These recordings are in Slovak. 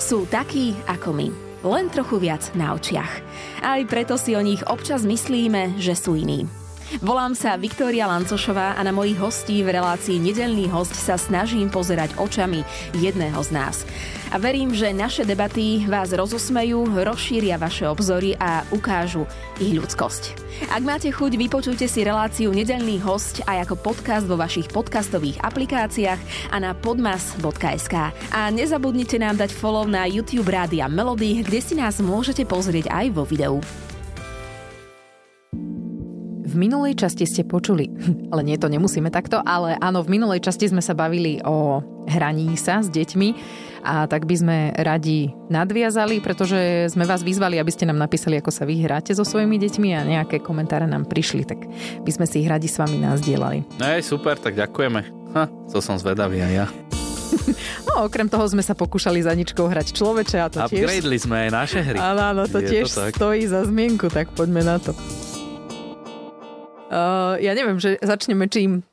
sú takí ako my. Len trochu viac na očiach. Aj preto si o nich občas myslíme, že sú iní. Volám sa Viktória Lancošová a na mojich hostí v relácii Nedelný host sa snažím pozerať očami jedného z nás. A verím, že naše debaty vás rozosmejú, rozšíria vaše obzory a ukážu ich ľudskosť. Ak máte chuť, vypočujte si reláciu Nedelný host aj ako podcast vo vašich podcastových aplikáciách a na podmas.sk. A nezabudnite nám dať follow na YouTube Rádia Melody, kde si nás môžete pozrieť aj vo videu. V minulej časti ste počuli, ale nie, to nemusíme takto, ale áno, v minulej časti sme sa bavili o hraní sa s deťmi a tak by sme radi nadviazali, pretože sme vás vyzvali, aby ste nám napísali, ako sa vy hráte so svojimi deťmi a nejaké komentáre nám prišli, tak by sme si ich radi s vami nazdielali. No je super, tak ďakujeme. Ha, to som zvedavý aj ja. No okrem toho sme sa pokúšali za ničkou hrať človeče a to Upgradeli tiež... sme aj naše hry. Áno, áno, to Je tiež to tak. stojí za zmienku, tak poďme na to. Eh, ja neviem, že začneme čím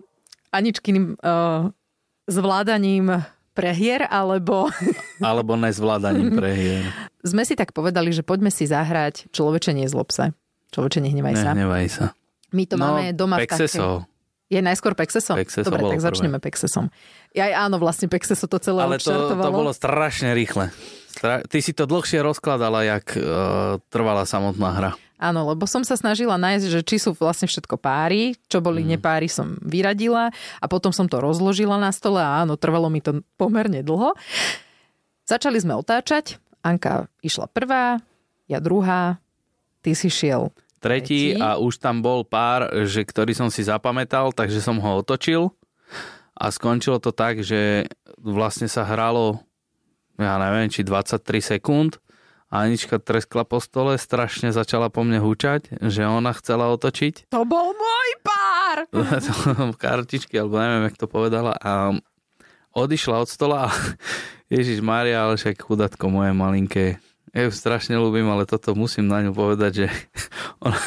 Aničkyným uh, zvládaním prehier, alebo... alebo nezvládaním prehier. Sme si tak povedali, že poďme si zahrať Človeče nezlob sa. Človeče nehnevaj sa. Nehnevaj sa. My to no, máme doma v také... Je najskôr Pexeso? Pexeso Dobre, tak začneme prvé. Pexesom. Ja áno, vlastne Pexeso to celé Ale to, to bolo strašne rýchle. Stra... Ty si to dlhšie rozkladala, jak uh, trvala samotná hra. Áno, lebo som sa snažila nájsť, že či sú vlastne všetko páry, čo boli mm. nepáry som vyradila a potom som to rozložila na stole a áno, trvalo mi to pomerne dlho. Začali sme otáčať, Anka išla prvá, ja druhá, ty si šiel tretí, tretí a už tam bol pár, že ktorý som si zapamätal, takže som ho otočil a skončilo to tak, že vlastne sa hralo ja neviem, či 23 sekúnd a Anička treskla po stole, strašne začala po mne hučať, že ona chcela otočiť. To bol môj pár! V Kartičky, alebo neviem, jak to povedala. A odišla od stola a Ježiš Mária, ale však chudatko moje malinké. Ja ju strašne ľúbim, ale toto musím na ňu povedať, že ona,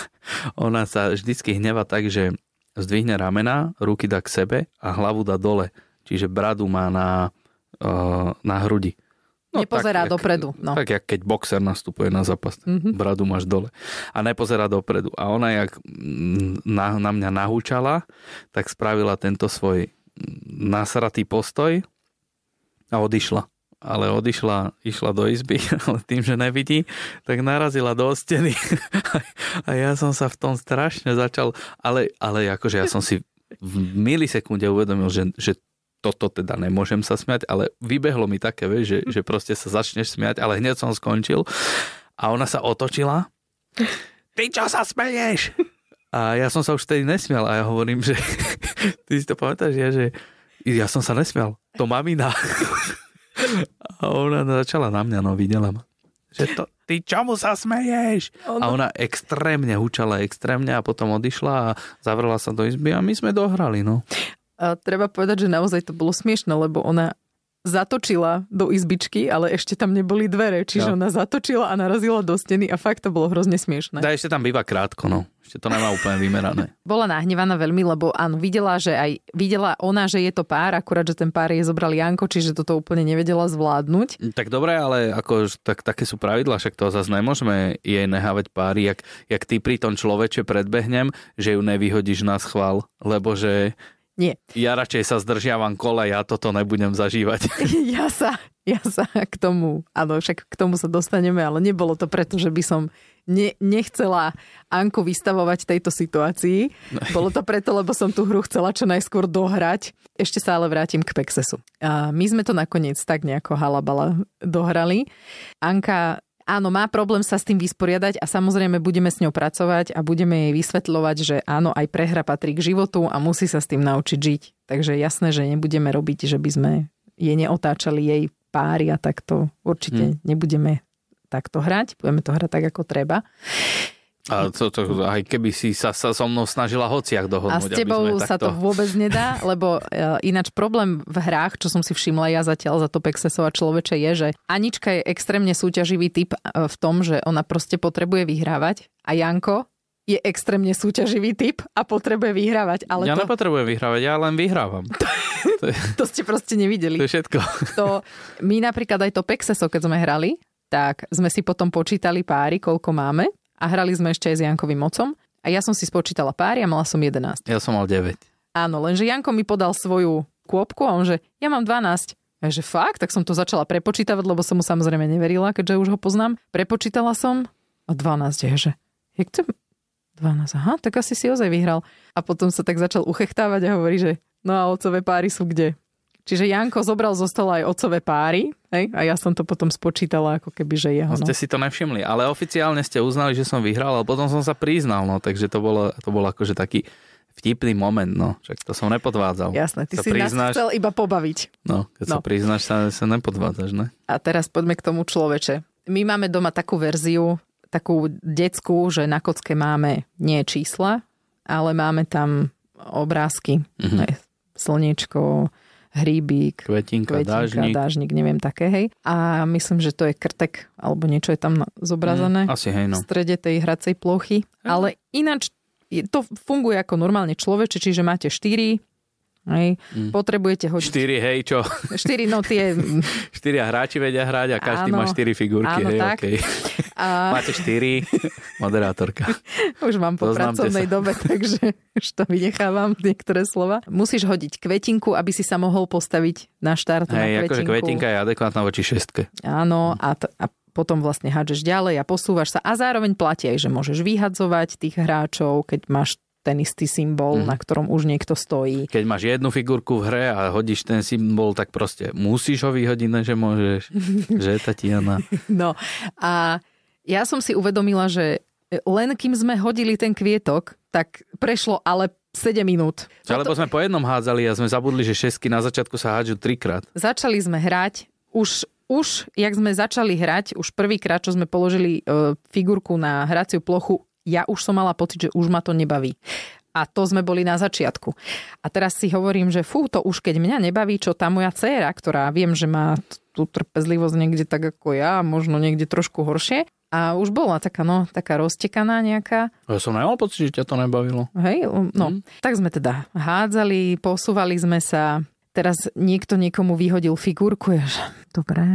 ona sa vždycky hneva tak, že zdvihne ramena, ruky dá k sebe a hlavu dá dole. Čiže bradu má na, eh, na hrudi. No, nepozerá tak, dopredu. No. Tak, jak keď boxer nastupuje na zápas, mm-hmm. bradu máš dole. A nepozerá dopredu. A ona, jak na, na mňa nahúčala, tak spravila tento svoj nasratý postoj a odišla. Ale odišla, išla do izby, ale tým, že nevidí, tak narazila do steny. A ja som sa v tom strašne začal, ale, ale akože ja som si v milisekunde uvedomil, že, že toto teda nemôžem sa smiať, ale vybehlo mi také, vieš, že, že proste sa začneš smiať, ale hneď som skončil a ona sa otočila. Ty čo sa smeješ? A ja som sa už tedy nesmial a ja hovorím, že ty si to pamätáš, ja, že ja som sa nesmial, to mamina. A ona začala na mňa, no videla ma. Že to, ty čomu sa smeješ? Ono... A ona extrémne hučala, extrémne a potom odišla a zavrela sa do izby a my sme dohrali, no. A treba povedať, že naozaj to bolo smiešne, lebo ona zatočila do izbičky, ale ešte tam neboli dvere, čiže ja. ona zatočila a narazila do steny a fakt to bolo hrozne smiešne. Da, ešte tam býva krátko, no. Ešte to nemá úplne vymerané. Bola nahnevaná veľmi, lebo áno, videla, že aj videla ona, že je to pár, akurát, že ten pár je zobral Janko, čiže toto úplne nevedela zvládnuť. Mm, tak dobre, ale ako, tak, také sú pravidla, však to zase nemôžeme jej nehávať páry, jak, jak ty pri tom človeče predbehnem, že ju nevyhodíš na schvál, lebo že nie. Ja radšej sa zdržiavam kole, ja toto nebudem zažívať. ja sa, ja sa k tomu, áno, však k tomu sa dostaneme, ale nebolo to preto, že by som ne, nechcela Anku vystavovať tejto situácii. No. Bolo to preto, lebo som tú hru chcela čo najskôr dohrať. Ešte sa ale vrátim k Pexesu. A my sme to nakoniec tak nejako halabala dohrali. Anka áno, má problém sa s tým vysporiadať a samozrejme budeme s ňou pracovať a budeme jej vysvetľovať, že áno, aj prehra patrí k životu a musí sa s tým naučiť žiť. Takže jasné, že nebudeme robiť, že by sme jej neotáčali jej páry a takto určite hmm. nebudeme takto hrať, budeme to hrať tak, ako treba. A to, to, aj keby si sa, sa so mnou snažila hociach dohodnúť. A s tebou sa takto... to vôbec nedá, lebo uh, ináč problém v hrách, čo som si všimla ja zatiaľ za to Pexesova človeče, je, že Anička je extrémne súťaživý typ e, v tom, že ona proste potrebuje vyhrávať a Janko je extrémne súťaživý typ a potrebuje vyhrávať. Ale ja to... nepotrebujem vyhrávať, ja len vyhrávam. to, je... to ste proste nevideli. To je všetko. to, my napríklad aj to Pexeso, keď sme hrali, tak sme si potom počítali páry, koľko máme a hrali sme ešte aj s Jankovým mocom. A ja som si spočítala pár a mala som 11. Ja som mal 9. Áno, lenže Janko mi podal svoju kôpku a on že, ja mám 12. A že fakt, tak som to začala prepočítavať, lebo som mu samozrejme neverila, keďže už ho poznám. Prepočítala som a 12 je, že, jak to, 12, aha, tak asi si ozaj vyhral. A potom sa tak začal uchechtávať a hovorí, že no a otcové páry sú kde? Čiže Janko zobral zo stola aj otcové páry hej? a ja som to potom spočítala ako keby, že jeho. No. Ste si to nevšimli, ale oficiálne ste uznali, že som vyhral, ale potom som sa priznal, no, takže to bolo, to bolo akože taký vtipný moment, no. Však to som nepodvádzal. Jasné, ty sa si priznáš, nás chcel iba pobaviť. No, keď no. sa priznáš, sa, sa nepodvádzaš, ne? A teraz poďme k tomu človeče. My máme doma takú verziu, takú detskú, že na kocke máme nie čísla, ale máme tam obrázky. Mm-hmm. Slnečko, hríbík, kvetinka, kvetinka dážnik. dážnik, neviem také, hej. A myslím, že to je krtek, alebo niečo je tam zobrazené. Mm, asi hej, no. V strede tej hracej plochy. Mm. Ale ináč to funguje ako normálne človeče, čiže máte štyri. Hej. Mm. Potrebujete hodiť... Štyri, hej, čo? Štyri, no tie... Štyria hráči vedia hrať a každý áno, má štyri figurky, áno, hej, tak. Okay. A... Máte štyri, moderátorka. Už mám po Zoznamte pracovnej sa. dobe, takže už to vynechávam, niektoré slova. Musíš hodiť kvetinku, aby si sa mohol postaviť na štart hej, na akože kvetinku. Akože kvetinka je adekvátna voči šestke. Áno, hm. a, t- a potom vlastne hádžeš ďalej a posúvaš sa a zároveň platí aj, že môžeš vyhadzovať tých hráčov, keď máš ten istý symbol, mm. na ktorom už niekto stojí. Keď máš jednu figurku v hre a hodíš ten symbol, tak proste musíš ho vyhodiť, že môžeš. že, Tatiana? No a ja som si uvedomila, že len kým sme hodili ten kvietok, tak prešlo ale 7 minút. Čo, lebo sme po jednom hádzali a sme zabudli, že šesky na začiatku sa hádžu trikrát. Začali sme hrať, už už, jak sme začali hrať, už prvýkrát, čo sme položili e, figurku na hraciu plochu, ja už som mala pocit, že už ma to nebaví. A to sme boli na začiatku. A teraz si hovorím, že fú, to už keď mňa nebaví, čo tá moja dcéra, ktorá viem, že má tú trpezlivosť niekde tak ako ja, možno niekde trošku horšie. A už bola taká, no, taká roztekaná nejaká. Ja som nemal pocit, že ťa to nebavilo. Hej, no. Hmm. Tak sme teda hádzali, posúvali sme sa, teraz niekto niekomu vyhodil figurku. že Dobre,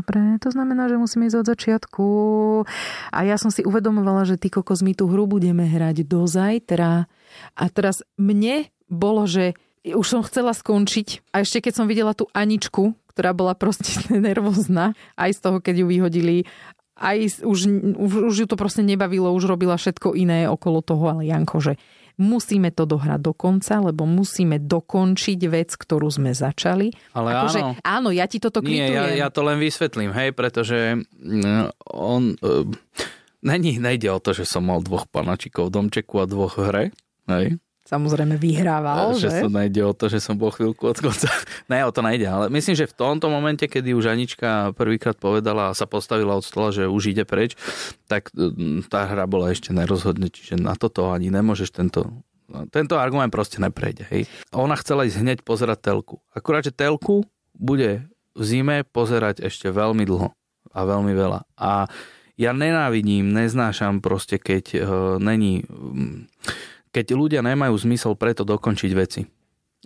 dobre, to znamená, že musíme ísť od začiatku. A ja som si uvedomovala, že ty kokos, my tú hru budeme hrať do zajtra. A teraz mne bolo, že už som chcela skončiť a ešte keď som videla tú Aničku, ktorá bola proste nervózna, aj z toho, keď ju vyhodili, aj už, už, už ju to proste nebavilo, už robila všetko iné okolo toho, ale Janko, že musíme to dohrať do konca, lebo musíme dokončiť vec, ktorú sme začali. Ale Ako, áno. Že, áno, ja ti toto kvitujem. Nie, ja, ja to len vysvetlím, hej, pretože mm, on... Uh, není, nejde o to, že som mal dvoch panačikov v domčeku a dvoch v hre, hej samozrejme vyhrával. Že, že to najde o to, že som bol chvíľku od konca. ne, o to nejde, ale myslím, že v tomto momente, kedy už Anička prvýkrát povedala a sa postavila od stola, že už ide preč, tak mm, tá hra bola ešte nerozhodne, čiže na toto ani nemôžeš tento tento argument proste neprejde. Hej. Ona chcela ísť hneď pozerať telku. Akurát, že telku bude v zime pozerať ešte veľmi dlho a veľmi veľa. A ja nenávidím, neznášam proste, keď uh, není... Um, keď ľudia nemajú zmysel preto dokončiť veci.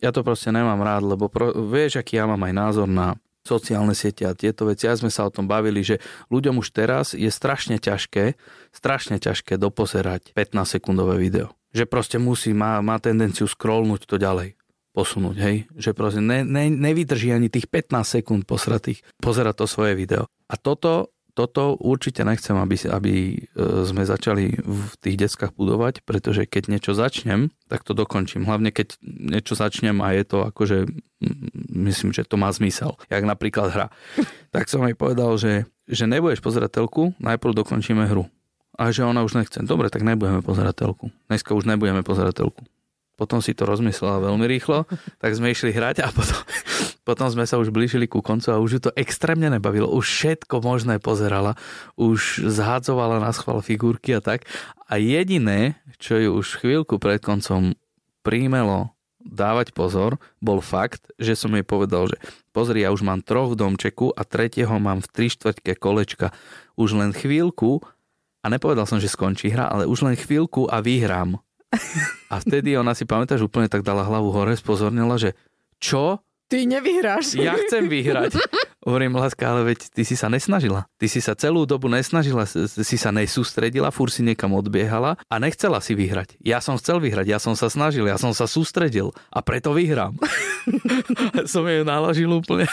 Ja to proste nemám rád, lebo pro, vieš, aký ja mám aj názor na sociálne siete a tieto veci. Aj sme sa o tom bavili, že ľuďom už teraz je strašne ťažké, strašne ťažké dopozerať 15-sekundové video. Že proste musí, má, má tendenciu scrollnúť to ďalej posunúť, hej? Že proste ne, ne, nevydrží ani tých 15 sekúnd posratých pozerať to svoje video. A toto toto určite nechcem, aby, aby e, sme začali v tých deckách budovať, pretože keď niečo začnem, tak to dokončím. Hlavne keď niečo začnem a je to akože, myslím, že to má zmysel. Jak napríklad hra. Tak som jej povedal, že, že nebudeš pozerať telku, najprv dokončíme hru. A že ona už nechce. Dobre, tak nebudeme pozerať telku. Dneska už nebudeme pozerať telku potom si to rozmyslela veľmi rýchlo, tak sme išli hrať a potom, potom sme sa už blížili ku koncu a už ju to extrémne nebavilo. Už všetko možné pozerala, už zhádzovala na schvál figurky a tak. A jediné, čo ju už chvíľku pred koncom príjmelo dávať pozor, bol fakt, že som jej povedal, že pozri, ja už mám troch v domčeku a tretieho mám v tri štvrťke kolečka. Už len chvíľku, a nepovedal som, že skončí hra, ale už len chvíľku a vyhrám. A vtedy ona si pamätáš úplne tak dala hlavu hore, spozornila, že čo? Ty nevyhráš. Ja chcem vyhrať. Hovorím, láska, ale veď ty si sa nesnažila. Ty si sa celú dobu nesnažila, si sa nesústredila, fur si niekam odbiehala a nechcela si vyhrať. Ja som chcel vyhrať, ja som sa snažil, ja som sa sústredil a preto vyhrám. som jej naložil úplne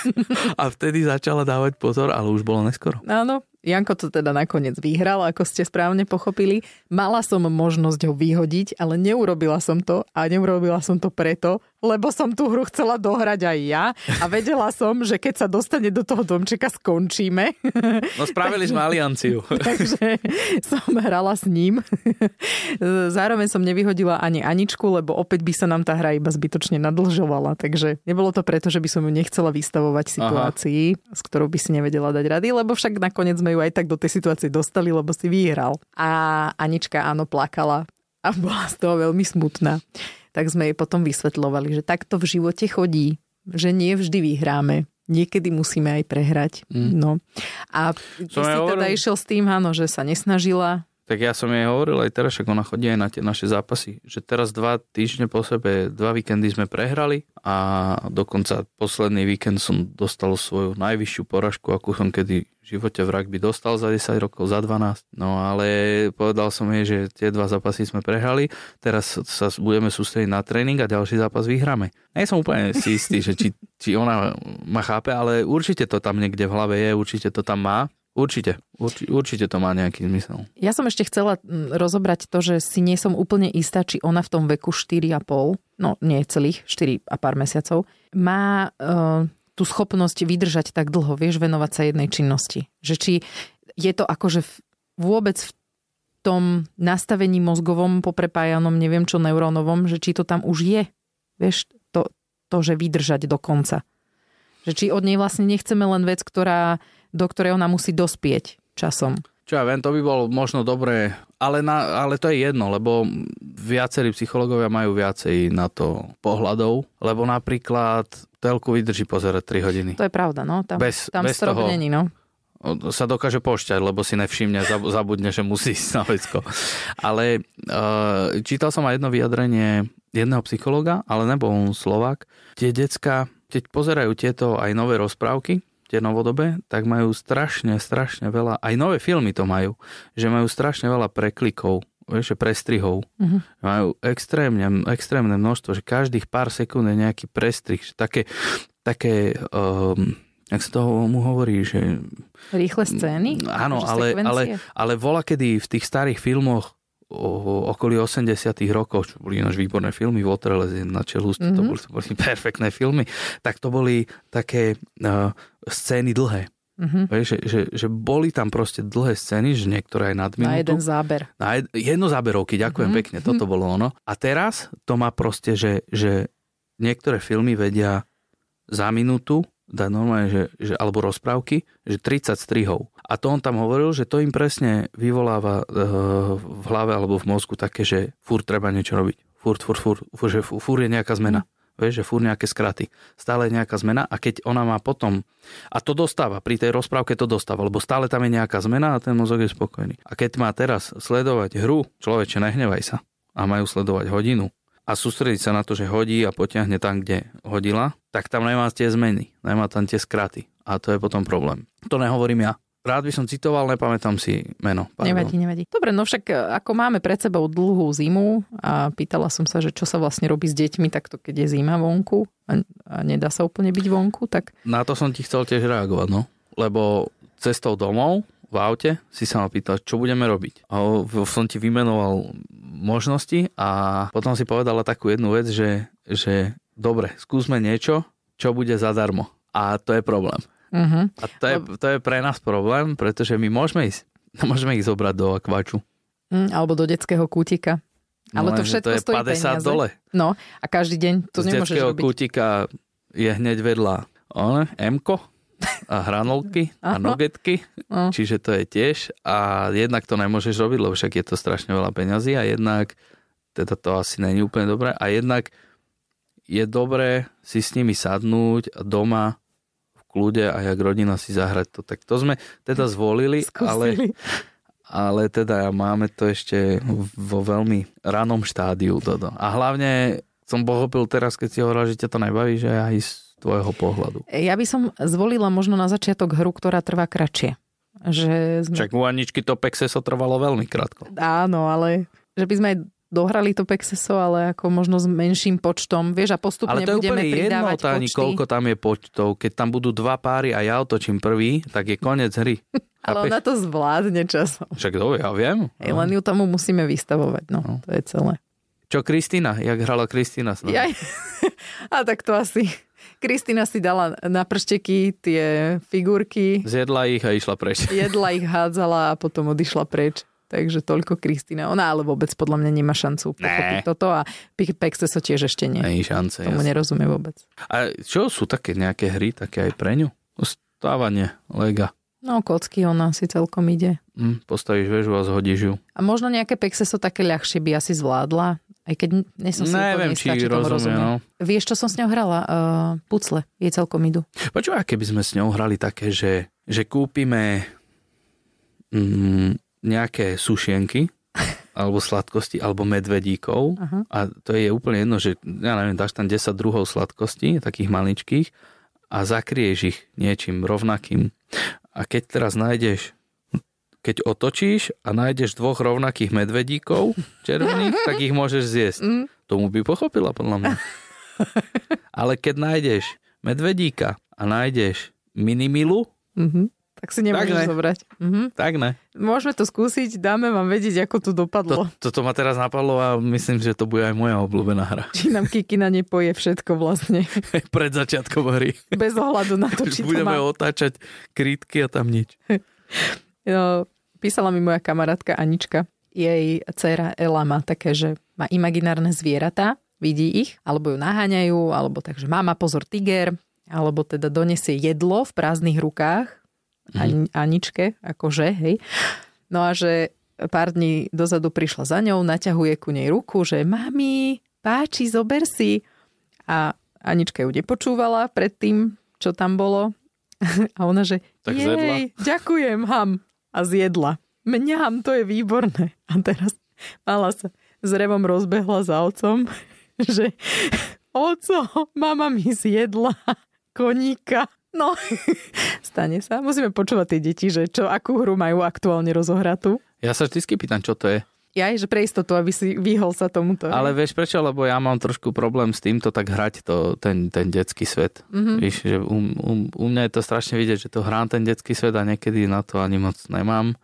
a vtedy začala dávať pozor, ale už bolo neskoro. Áno, Janko to teda nakoniec vyhral, ako ste správne pochopili. Mala som možnosť ho vyhodiť, ale neurobila som to a neurobila som to preto, lebo som tú hru chcela dohrať aj ja a vedela som, že keď sa dostane do toho domčeka, skončíme. No spravili sme alianciu. takže som hrala s ním. Zároveň som nevyhodila ani Aničku, lebo opäť by sa nám tá hra iba zbytočne nadlžovala, takže nebolo to preto, že by som ju nechcela vystavovať situácii, Aha. s ktorou by si nevedela dať rady, lebo však nakoniec sme ju aj tak do tej situácie dostali, lebo si vyhral. A Anička áno plakala a bola z toho veľmi smutná. Tak sme jej potom vysvetlovali, že takto v živote chodí, že nie vždy vyhráme niekedy musíme aj prehrať. Mm. No. A ty Som si teda hovoril... išiel s tým, áno, že sa nesnažila, tak ja som jej hovoril aj teraz, ako ona chodí aj na tie naše zápasy, že teraz dva týždne po sebe, dva víkendy sme prehrali a dokonca posledný víkend som dostal svoju najvyššiu poražku, akú som kedy v živote v rugby dostal za 10 rokov, za 12. No ale povedal som jej, že tie dva zápasy sme prehrali, teraz sa budeme sústrediť na tréning a ďalší zápas vyhráme. Nie som úplne si istý, že či, či ona ma chápe, ale určite to tam niekde v hlave je, určite to tam má Určite, urči, určite to má nejaký zmysel. Ja som ešte chcela mm, rozobrať to, že si nie som úplne istá, či ona v tom veku 4,5, no nie celých 4 a pár mesiacov, má e, tú schopnosť vydržať tak dlho, vieš, venovať sa jednej činnosti. Že či je to akože vôbec v tom nastavení mozgovom, poprepájanom, neviem čo, neurónovom, že či to tam už je. Vieš, to, to že vydržať do konca. Že či od nej vlastne nechceme len vec, ktorá do ktorej ona musí dospieť časom. Čo ja viem, to by bolo možno dobré, ale, na, ale to je jedno, lebo viacerí psychológovia majú viacej na to pohľadov, lebo napríklad telku vydrží pozerať 3 hodiny. To je pravda, no. Tam, bez, tam bez toho, není, no sa dokáže pošťať, lebo si nevšimne, zabudne, že musí ísť na vecko. Ale uh, čítal som aj jedno vyjadrenie jedného psychologa, ale nebol on Slovak. Tie decka, keď pozerajú tieto aj nové rozprávky, tie novodobé, tak majú strašne, strašne veľa, aj nové filmy to majú, že majú strašne veľa preklikov, vieš, prestrihov. Uh-huh. Majú extrémne, extrémne množstvo, že každých pár sekúnd je nejaký prestrih, že také, také um, jak sa toho mu hovorí, že... Rýchle scény? Mm, áno, ale, ale, ale vola, kedy v tých starých filmoch okolí 80 rokov, čo boli ináč výborné filmy, Waterless na čelu, mm-hmm. to, mhm. boli, to boli perfektné filmy, tak to boli také uh, scény dlhé. Mm-hmm. že, že, že boli tam proste dlhé scény, že niektoré aj nad minútu. Na jeden záber. Na jed, jedno záberovky, ďakujem mm-hmm. pekne, toto bolo ono. A teraz to má proste, že, že niektoré filmy vedia za minútu dať normálne, že, že, alebo rozprávky, že 30 strihov. A to on tam hovoril, že to im presne vyvoláva eh, v hlave alebo v mozgu také, že fur treba niečo robiť. Fur, fur, fur, fur že fur je nejaká zmena. Vieš, že fur nejaké skraty. Stále je nejaká zmena a keď ona má potom... A to dostáva, pri tej rozprávke to dostáva, lebo stále tam je nejaká zmena a ten mozog je spokojný. A keď má teraz sledovať hru, človeče, nehnevaj sa. A majú sledovať hodinu a sústrediť sa na to, že hodí a potiahne tam, kde hodila, tak tam nemá tie zmeny, nemá tam tie skraty. A to je potom problém. To nehovorím ja, Rád by som citoval, nepamätám si meno. Pardon. Nevadí, nevadí. Dobre, no však e, ako máme pred sebou dlhú zimu a pýtala som sa, že čo sa vlastne robí s deťmi takto, keď je zima vonku a, a nedá sa úplne byť vonku, tak... Na to som ti chcel tiež reagovať, no. Lebo cestou domov v aute si sa ma pýtal, čo budeme robiť. A som ti vymenoval možnosti a potom si povedala takú jednu vec, že, že dobre, skúsme niečo, čo bude zadarmo. A to je problém. Uh-huh. A to je, to je pre nás problém, pretože my môžeme ísť, môžeme ich zobrať do akvaču. Mm, alebo do detského kútika. No, Ale to všetko to je stojí 50 peniaze. dole. No a každý deň to Z nemôžeš robiť. kútika je hneď vedľa one, Mko a hranolky a nogetky, no. čiže to je tiež a jednak to nemôžeš robiť, lebo však je to strašne veľa peňazí a jednak teda to asi není úplne dobré a jednak je dobré si s nimi sadnúť a doma kľude a jak rodina si zahrať to. Tak to sme teda zvolili, ale, ale teda máme to ešte vo veľmi ranom štádiu toto. A hlavne som pochopil teraz, keď si hovoril, že ťa to nebaví, že aj z tvojho pohľadu. Ja by som zvolila možno na začiatok hru, ktorá trvá kratšie. Že sme... Čak u Aničky to sa trvalo veľmi krátko. Áno, ale že by sme aj dohrali to Pexeso, ale ako možno s menším počtom. Vieš, a postupne ale to je budeme úplne pridávať jedno, počty. koľko tam je počtov. Keď tam budú dva páry a ja otočím prvý, tak je koniec hry. ale ona to zvládne časom. Však to ja viem. Ej, len ju tomu musíme vystavovať, no. no. To je celé. Čo Kristina? Jak hrala Kristina? Ja... a tak to asi... Kristina si dala na pršteky tie figurky. Zjedla ich a išla preč. Jedla ich, hádzala a potom odišla preč. Takže toľko kristina. Ona ale vôbec podľa mňa nemá šancu pochopiť ne. toto a Pexte sa so tiež ešte nie. Nej šance. Tomu jasný. nerozumie vôbec. A čo sú také nejaké hry, také aj pre ňu? Stávanie, lega. No, kocky ona si celkom ide. Mm, postavíš väžu a zhodíš ju. A možno nejaké sú také ľahšie by asi zvládla, aj keď nie som si Neviem, či, či rozumie, rozumie. No. Vieš, čo som s ňou hrala? Uh, pucle, Je celkom idú. Počúva, keby sme s ňou hrali také, že, že kúpime mm, nejaké sušenky alebo sladkosti, alebo medvedíkov. Aha. A to je úplne jedno, že ja neviem, dáš tam 10 druhov sladkostí, takých maličkých, a zakrieš ich niečím rovnakým. A keď teraz nájdeš keď otočíš a nájdeš dvoch rovnakých medvedíkov červených, tak ich môžeš zjesť. Mm. Tomu by pochopila podľa mňa. Ale keď nájdeš medvedíka a nájdeš minimilu, mm-hmm tak si nemôžeš tak ne. zobrať. Mhm. Tak ne. Môžeme to skúsiť, dáme vám vedieť, ako to dopadlo. To, toto ma teraz napadlo a myslím, že to bude aj moja obľúbená hra. Či nám Kikina nepoje všetko vlastne. Pred začiatkom hry. Bez ohľadu na to, či Budeme to má. otáčať krytky a tam nič. No, písala mi moja kamarátka Anička. Jej dcera Ela má také, že má imaginárne zvieratá, vidí ich, alebo ju naháňajú, alebo takže máma pozor tiger, alebo teda donesie jedlo v prázdnych rukách mm. Aničke, akože, hej. No a že pár dní dozadu prišla za ňou, naťahuje ku nej ruku, že mami, páči, zober si. A Anička ju nepočúvala pred tým, čo tam bolo. A ona, že tak jej, zjedla. ďakujem, ham. A zjedla. Mňam, to je výborné. A teraz mala sa s revom rozbehla za otcom, že oco, mama mi zjedla koníka. No, stane sa. Musíme počúvať tie deti, že čo, akú hru majú aktuálne rozohratú. Ja sa vždy pýtam, čo to je. Ja že pre istotu, aby si vyhol sa tomuto. Ale vieš prečo, lebo ja mám trošku problém s týmto tak hrať to, ten, ten detský svet. Mm-hmm. Víš, že u, u, u mňa je to strašne vidieť, že to hrám ten detský svet a niekedy na to ani moc nemám.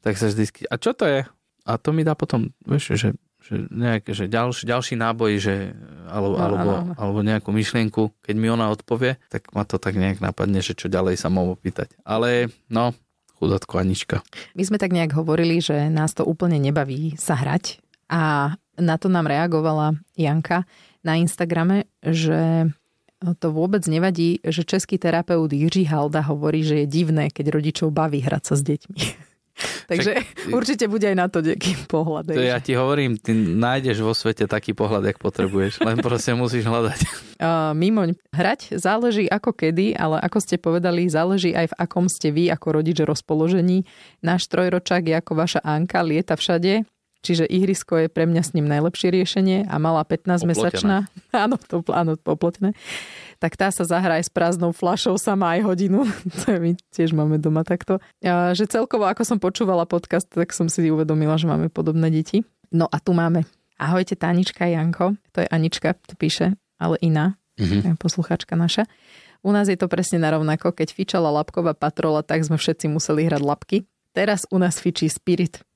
Tak sa vždy... A čo to je? A to mi dá potom, vieš, že že, nejak, že ďalší, ďalší náboj, že, alebo, no, alebo, no, no. alebo nejakú myšlienku, keď mi ona odpovie, tak ma to tak nejak napadne, že čo ďalej sa mám opýtať. Ale no, chudotko Anička. My sme tak nejak hovorili, že nás to úplne nebaví sa hrať a na to nám reagovala Janka na Instagrame, že to vôbec nevadí, že český terapeut Jiří Halda hovorí, že je divné, keď rodičov baví hrať sa s deťmi. Takže Však, určite bude aj na to nejaký pohľad. To ja ti hovorím, ty nájdeš vo svete taký pohľad, jak potrebuješ, len proste musíš hľadať. Uh, Mimoň, hrať záleží ako kedy, ale ako ste povedali, záleží aj v akom ste vy ako rodič rozpoložení. Náš trojročák je ako vaša Anka, lieta všade, Čiže ihrisko je pre mňa s ním najlepšie riešenie a malá 15-mesačná, áno, to, plánot poplotné tak tá sa zahrá aj s prázdnou flašou sama aj hodinu. to my tiež máme doma takto. A že celkovo, ako som počúvala podcast, tak som si uvedomila, že máme podobné deti. No a tu máme. Ahojte, Tanička Janko. To je Anička, to píše, ale iná. Mm-hmm. Poslucháčka naša. U nás je to presne narovnako, keď fičala labková patrola, tak sme všetci museli hrať labky. Teraz u nás fičí Spirit.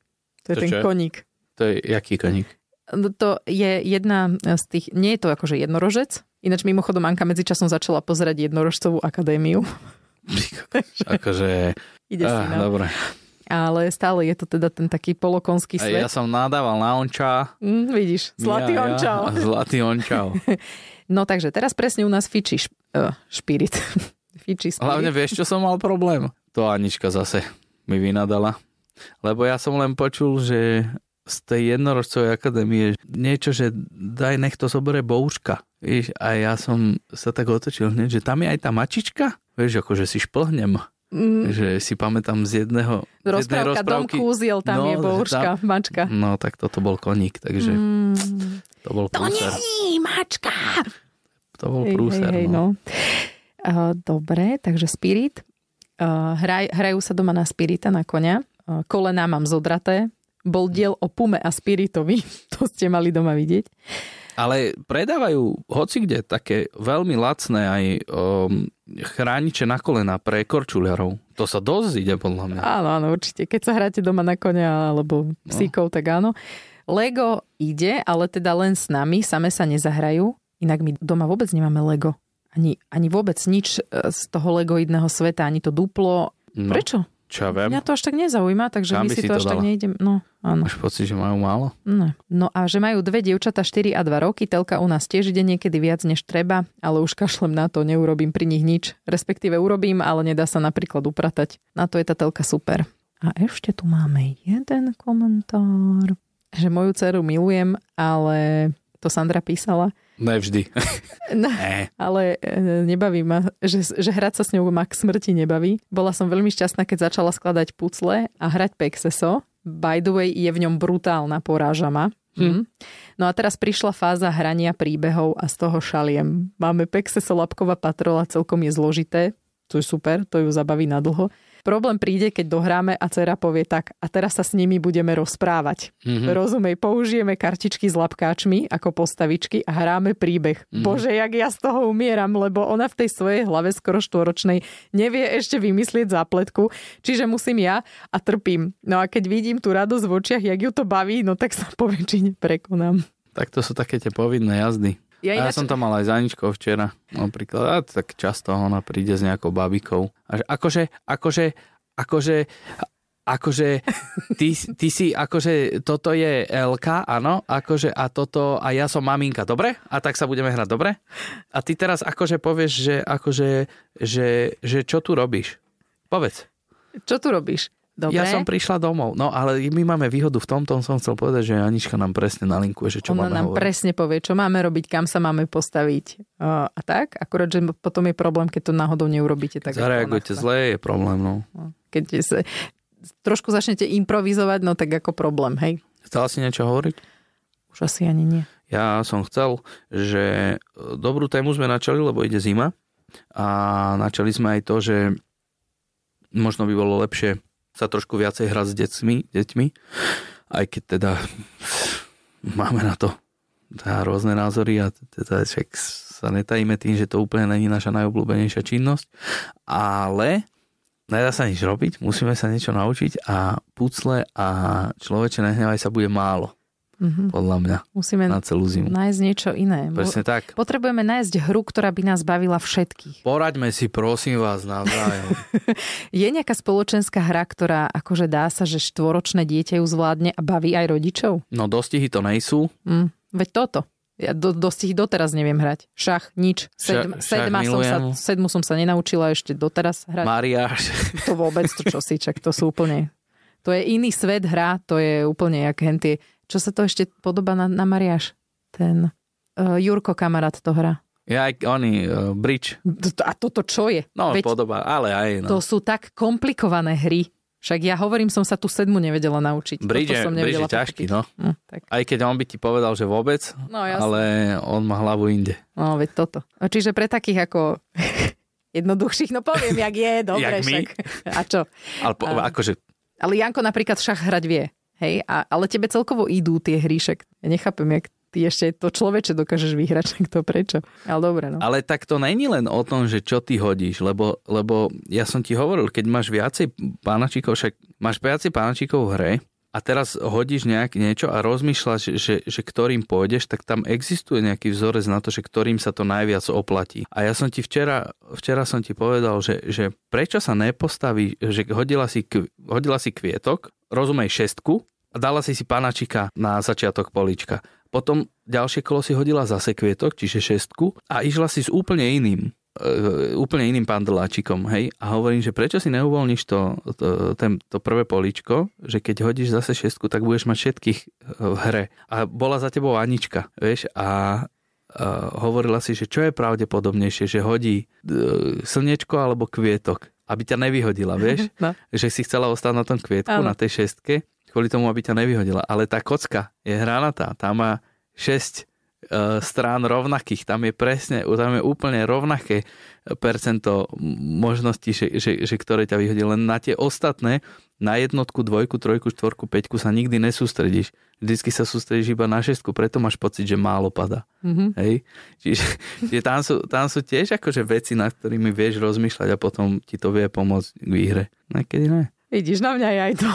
To je to ten čo? koník. To je jaký koník? No to je jedna z tých, nie je to akože jednorožec, ináč mimochodom Anka medzičasom začala pozerať jednorožcovú akadémiu. akože... Ide ah, si na... No. Dobre. Ale stále je to teda ten taký polokonský svet. Ja som nadával na onča. Mm, vidíš, zlatý ja, ončal. Ja, zlatý ončal. no takže teraz presne u nás fičí šp- uh, špirit. fičí spirit. Hlavne vieš, čo som mal problém? To Anička zase mi vynadala. Lebo ja som len počul, že z tej jednoročcovej akadémie niečo, že daj nech to zobere bouška. Víš, a ja som sa tak otočil hneď, že tam je aj tá mačička. Vieš, akože si šplhnem. Mm. Že si pamätám z jedného... Z jednej rozprávky, dom kúziel, tam no, je bouška, tam, mačka. No, tak toto bol koník, takže mm. to bol prúser. To nie je mačka! To bol hej, prúser, hej, hej, no. no. Uh, dobre, takže Spirit. Uh, hraj, hrajú sa doma na Spirita, na konia. Uh, kolená mám zodraté, bol diel o Pume a Spiritovi. To ste mali doma vidieť. Ale predávajú hoci kde také veľmi lacné aj um, chrániče na kolena pre korčuliarov. To sa dosť ide podľa mňa. Áno, áno, určite. Keď sa hráte doma na konia alebo no. psíkov, no. tak áno. Lego ide, ale teda len s nami, same sa nezahrajú. Inak my doma vôbec nemáme Lego. Ani, ani vôbec nič e, z toho legoidného sveta, ani to duplo. No. Prečo? Čo ja viem. Mňa to až tak nezaujíma, takže Kam my si to, to až dala? tak nejdem. No, áno. Máš pocit, že majú málo? No. no a že majú dve dievčata 4 a 2 roky, telka u nás tiež ide niekedy viac než treba, ale už kašlem na to, neurobím pri nich nič. Respektíve urobím, ale nedá sa napríklad upratať. Na to je tá telka super. A ešte tu máme jeden komentár, že moju dceru milujem, ale to Sandra písala, Nevždy. No, ne. ale eh, nebaví ma, že, že hrať sa s ňou ma k smrti nebaví. Bola som veľmi šťastná, keď začala skladať pucle a hrať Pexeso. By the way, je v ňom brutálna porážama. Hm. Mhm. No a teraz prišla fáza hrania príbehov a z toho šaliem. Máme Pexeso, labková patrola, celkom je zložité. To je super, to ju zabaví na dlho. Problém príde, keď dohráme a dcera povie tak, a teraz sa s nimi budeme rozprávať. Mm-hmm. Rozumej, použijeme kartičky s labkáčmi ako postavičky a hráme príbeh. Mm-hmm. Bože, jak ja z toho umieram, lebo ona v tej svojej hlave skoro štvoročnej nevie ešte vymyslieť zápletku, čiže musím ja a trpím. No a keď vidím tú radosť v očiach, jak ju to baví, no tak sa poväčšine prekonám. Tak to sú také tie povinné jazdy. Ja, ináč... ja som tam mal aj Zaničkov včera, napríklad. A tak často ona príde s nejakou babikou. A že, akože, akože, akože, akože, ty, ty si, akože, toto je Elka, áno, akože, a toto, a ja som maminka, dobre? A tak sa budeme hrať, dobre? A ty teraz akože povieš, že, akože, že, že čo tu robíš? Povedz. Čo tu robíš? Dobre. Ja som prišla domov. No ale my máme výhodu v tomto, som chcel povedať, že Anička nám presne nalinkuje, že čo Ona máme nám hovoriť. presne povie, čo máme robiť, kam sa máme postaviť uh, a tak. Akurát, že potom je problém, keď to náhodou neurobíte. Tak Zareagujete zle, je problém. No. no keď sa, trošku začnete improvizovať, no tak ako problém, hej. Chcela si niečo hovoriť? Už asi ani nie. Ja som chcel, že e, dobrú tému sme načali, lebo ide zima a načali sme aj to, že možno by bolo lepšie sa trošku viacej hrať s deťmi, deťmi aj keď teda máme na to teda rôzne názory a teda však sa netajíme tým, že to úplne není naša najobľúbenejšia činnosť, ale nedá sa nič robiť, musíme sa niečo naučiť a pucle a človeče nehnevaj sa bude málo. Mm-hmm. Podľa mňa. Musíme na celú zimu. nájsť niečo iné. Presne tak. Potrebujeme nájsť hru, ktorá by nás bavila všetkých. Poraďme si, prosím vás, navzájom. je nejaká spoločenská hra, ktorá akože dá sa, že štvoročné dieťa ju zvládne a baví aj rodičov? No dostihy to nejsú. Mm, veď toto. Ja do, dosť ich doteraz neviem hrať. Šach, nič. Sedm, šach, sedma som sa, sedmu som sa nenaučila ešte doteraz hrať. Maria. To vôbec, to čo si, čak to sú úplne... To je iný svet hra, to je úplne jak hentie čo sa to ešte podobá na, na Mariáš? Ten uh, Jurko kamarát to hrá. Ja aj oni, uh, bridge. A toto čo je? No, Veď podobá, ale aj... No. To sú tak komplikované hry. Však ja hovorím, som sa tu sedmu nevedela naučiť. Bridge, som som bridge je ťažký, no. no tak. Aj keď on by ti povedal, že vôbec, no, ale on má hlavu inde. No, veď toto. čiže pre takých ako jednoduchších, no poviem, jak je, dobre. jak my? Však. A čo? Ale po, akože... Ale Janko napríklad šach hrať vie. Hej, a, ale tebe celkovo idú tie hry, však ja nechápem, jak ty ešte to človeče dokážeš vyhrať, tak to prečo. Ale dobre, no. Ale tak to není len o tom, že čo ty hodíš, lebo, lebo ja som ti hovoril, keď máš viacej pánačíkov, však máš viacej pánačíkov v hre, a teraz hodíš nejak niečo a rozmýšľaš, že, že ktorým pôjdeš, tak tam existuje nejaký vzorec na to, že ktorým sa to najviac oplatí. A ja som ti včera, včera som ti povedal, že, že prečo sa nepostaví, že hodila si, hodila si kvietok, rozumej šestku a dala si si panačika na začiatok políčka. Potom ďalšie kolo si hodila zase kvietok, čiže šestku a išla si s úplne iným. E, úplne iným pandláčikom, hej, a hovorím, že prečo si neuvoľníš to, to, e, ten, to prvé poličko, že keď hodíš zase šestku, tak budeš mať všetkých e, v hre. A bola za tebou Anička, vieš, a hovorila si, že čo je pravdepodobnejšie, že hodí slnečko alebo kvietok, aby ťa nevyhodila, vieš? No. Že si chcela ostať na tom kvietku, Ale. na tej šestke, kvôli tomu, aby ťa nevyhodila. Ale tá kocka je hranatá, tá má šesť. Eh, strán rovnakých. Tam je presne, tam je úplne rovnaké percento možností, že, že, že ktoré ťa vyhodí. Len na tie ostatné, na jednotku, dvojku, trojku, štvorku, peťku sa nikdy nesústredíš. Vždycky sa sústredíš iba na šestku, preto máš pocit, že málo pada. Mm-hmm. Hej? Čiže, čiže tam, sú, tam sú tiež akože veci, nad ktorými vieš rozmýšľať a potom ti to vie pomôcť k výhre. Niekedy no, ne. Vidíš, na mňa je aj to.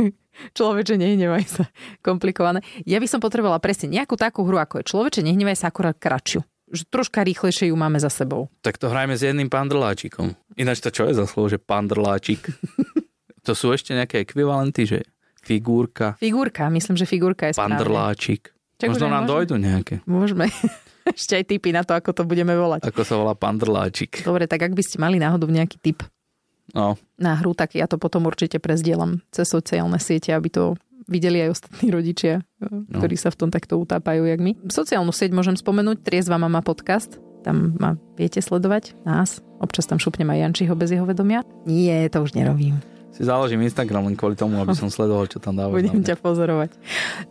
Človeče, nehnevaj sa. Komplikované. Ja by som potrebovala presne nejakú takú hru, ako je Človeče, nehnevaj sa akorát kratšiu. Že troška rýchlejšie ju máme za sebou. Tak to hrajme s jedným pandrláčikom. Ináč to čo je za slovo, že pandrláčik? to sú ešte nejaké ekvivalenty, že figurka. Figurka, myslím, že figurka je správne. Pandrláčik. Čak Možno nám môžeme? dojdu nejaké. Môžeme. ešte aj tipy na to, ako to budeme volať. Ako sa volá pandrláčik. Dobre, tak ak by ste mali náhodou nejaký tip, No. na hru, tak ja to potom určite prezdielam cez sociálne siete, aby to videli aj ostatní rodičia, e, no. ktorí sa v tom takto utápajú, jak my. Sociálnu sieť môžem spomenúť, Triezva mama podcast, tam ma viete sledovať, nás. Občas tam šupnem aj Jančiho bez jeho vedomia. Nie, to už nerobím. Si založím Instagram len kvôli tomu, aby som sledoval, čo tam dáva. Budem ťa pozorovať.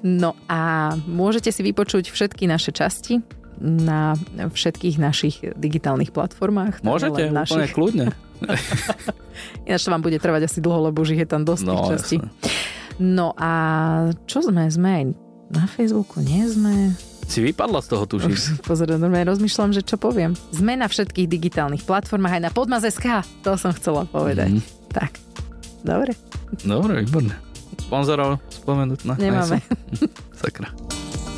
No a môžete si vypočuť všetky naše časti na všetkých našich digitálnych platformách. Môžete, našich... úplne kľudne. Ináč to vám bude trvať asi dlho, lebo už ich je tam dosť no, časti. No a čo sme? Sme na Facebooku? Nie sme? Si vypadla z toho, tuším. Pozor, normálne rozmýšľam, že čo poviem. Sme na všetkých digitálnych platformách, aj na Podmaz.sk. To som chcela povedať. Mm. Tak, dobre. Dobre, výborné. Sponzorov spomenúť? na Nemáme. Hm, sakra.